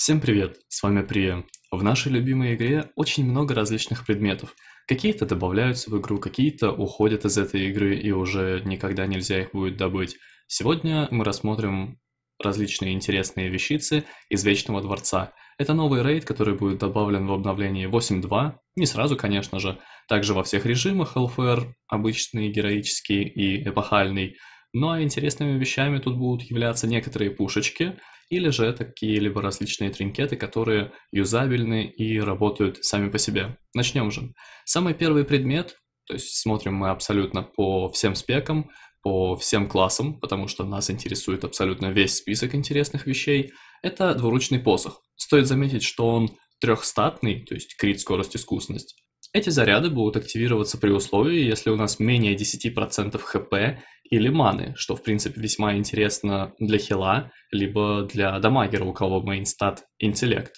Всем привет, с вами Прия. В нашей любимой игре очень много различных предметов. Какие-то добавляются в игру, какие-то уходят из этой игры и уже никогда нельзя их будет добыть. Сегодня мы рассмотрим различные интересные вещицы из Вечного Дворца. Это новый рейд, который будет добавлен в обновлении 8.2, не сразу, конечно же. Также во всех режимах LFR, обычный, героический и эпохальный – но интересными вещами тут будут являться некоторые пушечки, или же это какие-либо различные тринкеты, которые юзабельны и работают сами по себе. Начнем же. Самый первый предмет, то есть смотрим мы абсолютно по всем спекам, по всем классам, потому что нас интересует абсолютно весь список интересных вещей, это двуручный посох. Стоит заметить, что он трехстатный, то есть крит, скорость, искусность, эти заряды будут активироваться при условии, если у нас менее 10% хп или маны, что в принципе весьма интересно для хила, либо для дамагера, у кого мейнстат интеллект.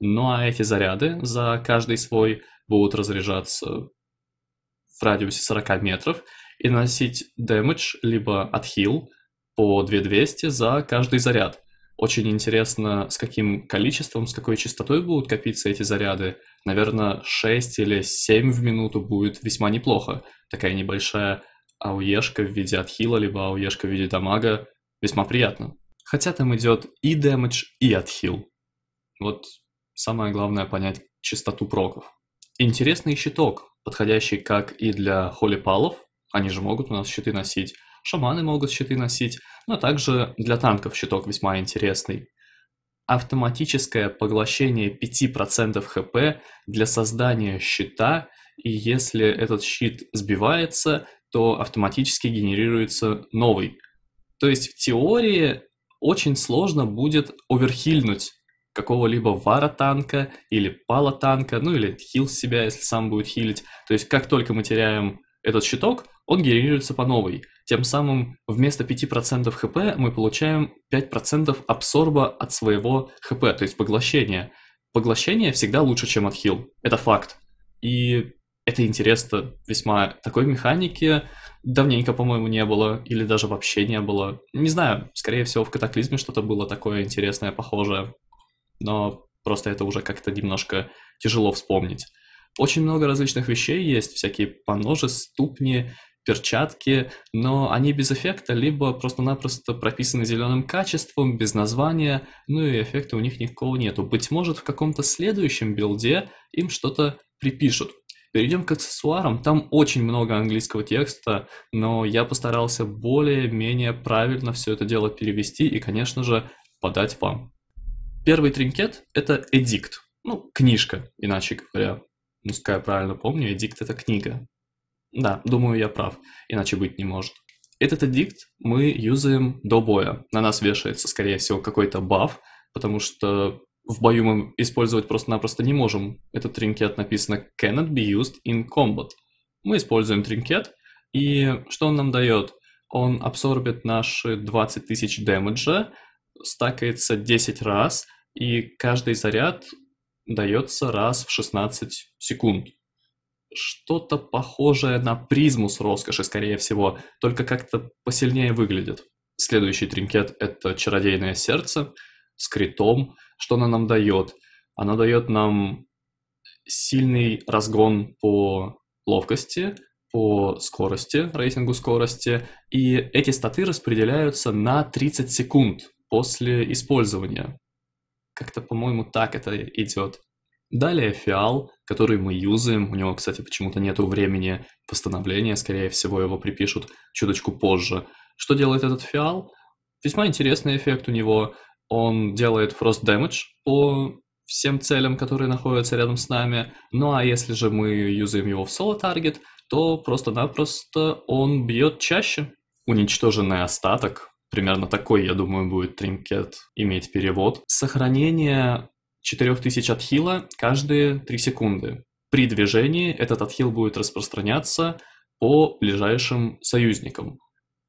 Ну а эти заряды за каждый свой будут разряжаться в радиусе 40 метров и наносить дэмэдж, либо отхил по 2200 за каждый заряд. Очень интересно, с каким количеством, с какой частотой будут копиться эти заряды, наверное, 6 или 7 в минуту будет весьма неплохо. Такая небольшая ауешка в виде отхила, либо ауешка в виде дамага весьма приятно. Хотя там идет и дэмэдж, и отхил. Вот самое главное понять частоту проков. Интересный щиток, подходящий как и для холипалов, они же могут у нас щиты носить, шаманы могут щиты носить, но также для танков щиток весьма интересный автоматическое поглощение 5% хп для создания щита, и если этот щит сбивается, то автоматически генерируется новый. То есть в теории очень сложно будет оверхильнуть какого-либо вара танка или пала танка, ну или хил себя, если сам будет хилить. То есть как только мы теряем этот щиток, он генерируется по новой. Тем самым вместо 5% хп мы получаем 5% абсорба от своего хп, то есть поглощения. Поглощение всегда лучше, чем отхил. Это факт. И это интересно весьма. Такой механики давненько, по-моему, не было, или даже вообще не было. Не знаю, скорее всего, в катаклизме что-то было такое интересное, похожее. Но просто это уже как-то немножко тяжело вспомнить. Очень много различных вещей есть, всякие поножи, ступни, перчатки, но они без эффекта, либо просто-напросто прописаны зеленым качеством, без названия, ну и эффекта у них никакого нету. Быть может, в каком-то следующем билде им что-то припишут. Перейдем к аксессуарам. Там очень много английского текста, но я постарался более-менее правильно все это дело перевести и, конечно же, подать вам. Первый тринкет – это эдикт. Ну, книжка, иначе говоря. Ну, я правильно помню, эдикт – это книга. Да, думаю, я прав. Иначе быть не может. Этот аддикт мы юзаем до боя. На нас вешается, скорее всего, какой-то баф, потому что в бою мы использовать просто-напросто не можем. Этот тринкет написано «cannot be used in combat». Мы используем тринкет, и что он нам дает? Он абсорбит наши 20 тысяч дэмэджа, стакается 10 раз, и каждый заряд дается раз в 16 секунд что-то похожее на призму с роскоши, скорее всего, только как-то посильнее выглядит. Следующий тринкет – это чародейное сердце с критом. Что она нам дает? Она дает нам сильный разгон по ловкости, по скорости, рейтингу скорости, и эти статы распределяются на 30 секунд после использования. Как-то, по-моему, так это идет. Далее фиал, который мы юзаем. У него, кстати, почему-то нету времени постановления, скорее всего, его припишут чуточку позже. Что делает этот фиал? Весьма интересный эффект у него. Он делает frost damage по всем целям, которые находятся рядом с нами. Ну а если же мы юзаем его в соло таргет, то просто-напросто он бьет чаще. Уничтоженный остаток, примерно такой, я думаю, будет тринкет иметь перевод. Сохранение 4000 отхила каждые 3 секунды. При движении этот отхил будет распространяться по ближайшим союзникам.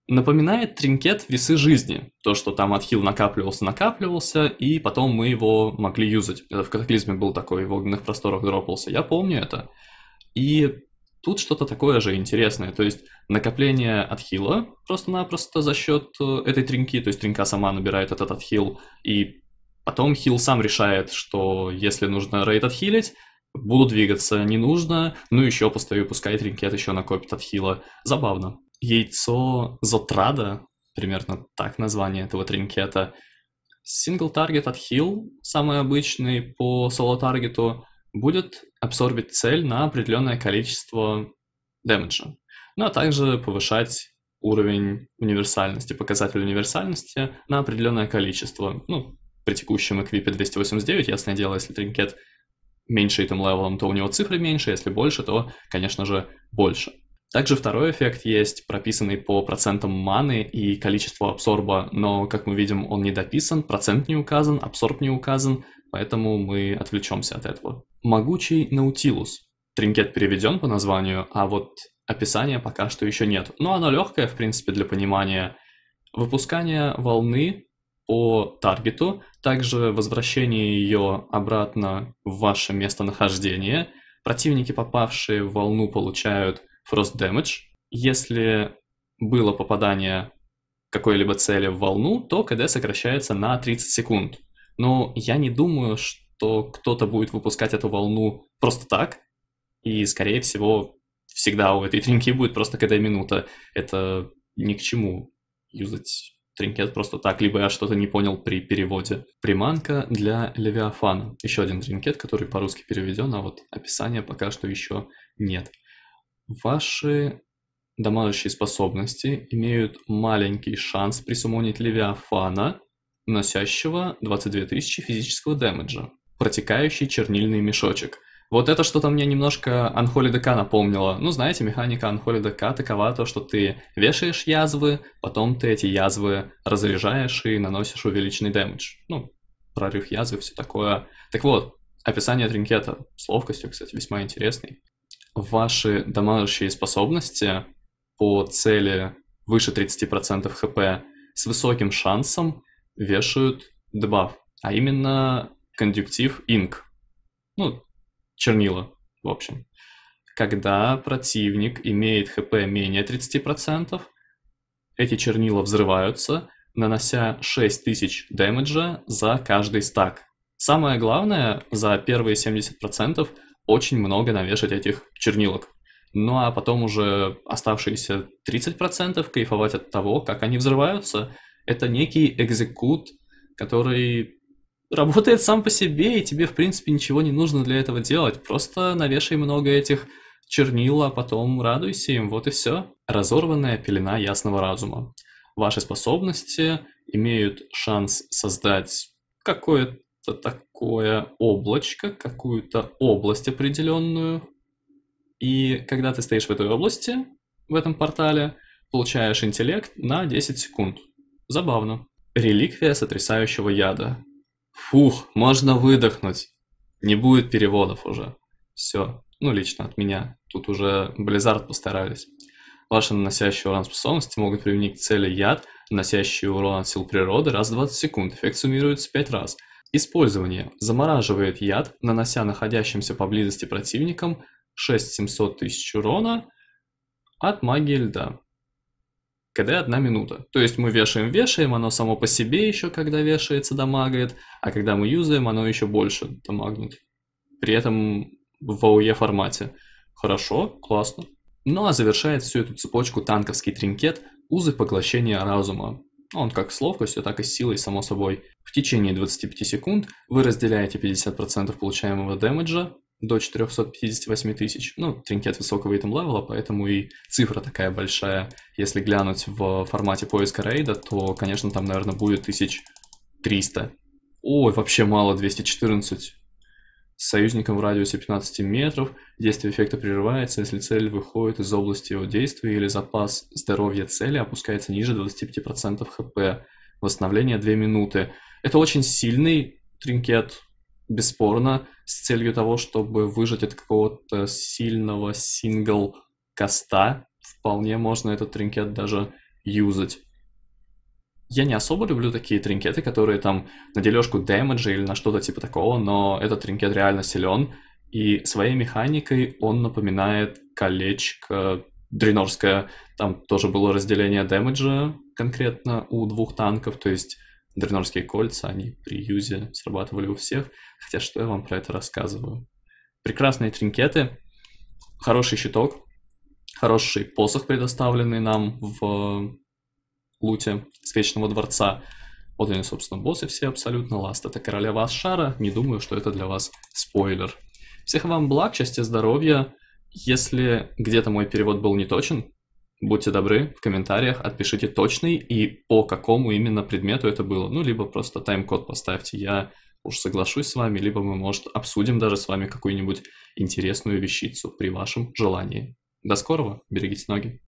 Напоминает тринкет весы жизни, то, что там отхил накапливался, накапливался, и потом мы его могли юзать. Это в катаклизме был такой, в огненных просторах дропался, я помню это. И тут что-то такое же интересное, то есть накопление отхила просто-напросто за счет э, этой тринки, то есть тринка сама набирает этот отхил и Потом хил сам решает, что если нужно рейд отхилить, буду двигаться, не нужно, ну еще постою, пускай тринкет еще накопит от хила. Забавно. Яйцо Зотрада, примерно так название этого тринкета, сингл-таргет от хил, самый обычный по соло-таргету, будет абсорбить цель на определенное количество дэмэджа, ну а также повышать уровень универсальности, показатель универсальности на определенное количество, ну, при текущем эквипе 289, ясное дело, если тринкет меньше этим левелом, то у него цифры меньше, если больше, то, конечно же, больше. Также второй эффект есть, прописанный по процентам маны и количеству абсорба, но, как мы видим, он не дописан, процент не указан, абсорб не указан, поэтому мы отвлечемся от этого. Могучий Наутилус. Тринкет переведен по названию, а вот описания пока что еще нет. Но ну, оно легкое, в принципе, для понимания. Выпускание волны по таргету, также возвращение ее обратно в ваше местонахождение. Противники, попавшие в волну, получают frost damage. Если было попадание какой-либо цели в волну, то КД сокращается на 30 секунд. Но я не думаю, что кто-то будет выпускать эту волну просто так, и, скорее всего, всегда у этой треньки будет просто КД минута. Это ни к чему юзать тринкет просто так, либо я что-то не понял при переводе. Приманка для Левиафана. Еще один тринкет, который по-русски переведен, а вот описания пока что еще нет. Ваши дамажащие способности имеют маленький шанс присумонить Левиафана, носящего 22 тысячи физического дэмэджа. Протекающий чернильный мешочек – вот это что-то мне немножко Unholy DK напомнило. Ну, знаете, механика Unholy DK такова то, что ты вешаешь язвы, потом ты эти язвы разряжаешь и наносишь увеличенный дэмэдж. Ну, прорыв язвы, все такое. Так вот, описание тринкета с ловкостью, кстати, весьма интересный. Ваши дамажащие способности по цели выше 30% хп с высоким шансом вешают дебаф, а именно кондуктив инк. Ну, чернила, в общем. Когда противник имеет хп менее 30%, эти чернила взрываются, нанося 6000 дэмэджа за каждый стак. Самое главное, за первые 70% очень много навешать этих чернилок. Ну а потом уже оставшиеся 30% кайфовать от того, как они взрываются. Это некий экзекут, который работает сам по себе, и тебе, в принципе, ничего не нужно для этого делать. Просто навешай много этих чернил, а потом радуйся им, вот и все. Разорванная пелена ясного разума. Ваши способности имеют шанс создать какое-то такое облачко, какую-то область определенную. И когда ты стоишь в этой области, в этом портале, получаешь интеллект на 10 секунд. Забавно. Реликвия сотрясающего яда. Фух, можно выдохнуть. Не будет переводов уже. Все. Ну, лично от меня. Тут уже Blizzard постарались. Ваши наносящие урон способности могут применить к цели яд, наносящий урон от сил природы раз в 20 секунд. Эффект суммируется 5 раз. Использование. Замораживает яд, нанося находящимся поблизости противникам 6 700 тысяч урона от магии льда. КД одна минута. То есть мы вешаем, вешаем, оно само по себе еще, когда вешается, дамагает, а когда мы юзаем, оно еще больше дамагнет. При этом в ауе формате. Хорошо, классно. Ну а завершает всю эту цепочку танковский тринкет «Узы поглощения разума». Он как с ловкостью, так и с силой, само собой. В течение 25 секунд вы разделяете 50% получаемого дэмэджа до 458 тысяч. Ну, тринкет высокого итем левела, поэтому и цифра такая большая. Если глянуть в формате поиска рейда, то, конечно, там, наверное, будет 1300. Ой, вообще мало, 214. С союзником в радиусе 15 метров. Действие эффекта прерывается, если цель выходит из области его действия или запас здоровья цели опускается ниже 25% хп. Восстановление 2 минуты. Это очень сильный тринкет, бесспорно, с целью того, чтобы выжать от какого-то сильного сингл каста вполне можно этот тринкет даже юзать. Я не особо люблю такие тринкеты, которые там на дележку дэмэджа или на что-то типа такого, но этот тринкет реально силен, и своей механикой он напоминает колечко дренорское. Там тоже было разделение дэмэджа конкретно у двух танков, то есть Дернорские кольца, они при юзе срабатывали у всех, хотя что я вам про это рассказываю. Прекрасные тринкеты, хороший щиток, хороший посох, предоставленный нам в э, луте с Вечного Дворца. Вот они, собственно, боссы все абсолютно. Ласт это королева Ашара. Не думаю, что это для вас спойлер. Всех вам благ, счастья, здоровья. Если где-то мой перевод был неточен, Будьте добры, в комментариях отпишите точный и по какому именно предмету это было. Ну, либо просто тайм-код поставьте. Я уж соглашусь с вами, либо мы, может, обсудим даже с вами какую-нибудь интересную вещицу при вашем желании. До скорого, берегите ноги.